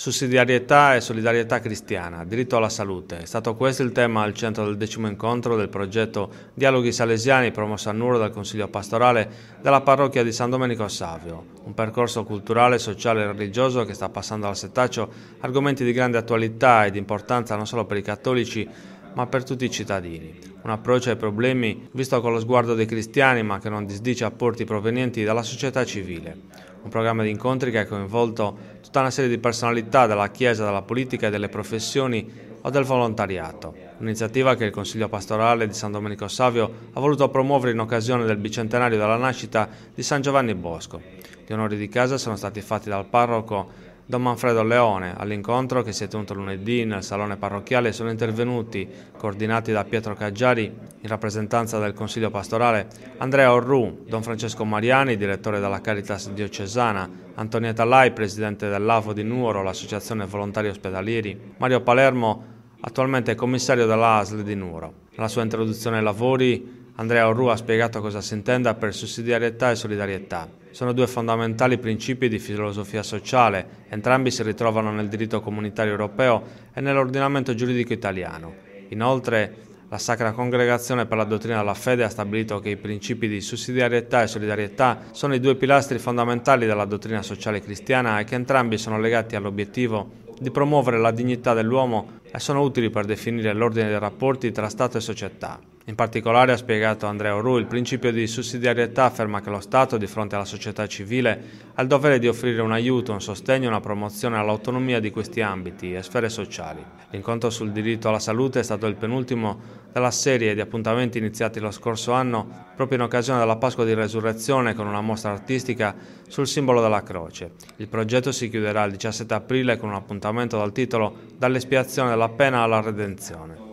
Sussidiarietà e solidarietà cristiana, diritto alla salute. È stato questo il tema al centro del decimo incontro del progetto Dialoghi Salesiani promosso a Nuro dal Consiglio Pastorale della parrocchia di San Domenico a Savio. Un percorso culturale, sociale e religioso che sta passando al setaccio argomenti di grande attualità ed importanza non solo per i cattolici ma per tutti i cittadini. Un approccio ai problemi visto con lo sguardo dei cristiani ma che non disdice apporti provenienti dalla società civile. Un programma di incontri che ha coinvolto tutta una serie di personalità della Chiesa, della politica e delle professioni o del volontariato. Un'iniziativa che il Consiglio Pastorale di San Domenico Savio ha voluto promuovere in occasione del bicentenario della nascita di San Giovanni Bosco. Gli onori di casa sono stati fatti dal parroco Don Manfredo Leone. All'incontro che si è tenuto lunedì nel salone parrocchiale sono intervenuti, coordinati da Pietro Caggiari in rappresentanza del Consiglio pastorale, Andrea Orru, Don Francesco Mariani, direttore della Caritas diocesana, Antonia Lai, presidente dell'AFO di Nuoro, l'associazione volontari ospedalieri, Mario Palermo, attualmente commissario dell'ASL di Nuoro. Nella sua introduzione ai lavori Andrea Orru ha spiegato cosa si intenda per sussidiarietà e solidarietà. Sono due fondamentali principi di filosofia sociale, entrambi si ritrovano nel diritto comunitario europeo e nell'ordinamento giuridico italiano. Inoltre, la Sacra Congregazione per la Dottrina della Fede ha stabilito che i principi di sussidiarietà e solidarietà sono i due pilastri fondamentali della dottrina sociale cristiana e che entrambi sono legati all'obiettivo di promuovere la dignità dell'uomo e sono utili per definire l'ordine dei rapporti tra Stato e società. In particolare, ha spiegato Andrea Oru, il principio di sussidiarietà afferma che lo Stato, di fronte alla società civile, ha il dovere di offrire un aiuto, un sostegno e una promozione all'autonomia di questi ambiti e sfere sociali. L'incontro sul diritto alla salute è stato il penultimo della serie di appuntamenti iniziati lo scorso anno proprio in occasione della Pasqua di Resurrezione con una mostra artistica sul simbolo della croce. Il progetto si chiuderà il 17 aprile con un appuntamento dal titolo Dall'espiazione della pena alla redenzione.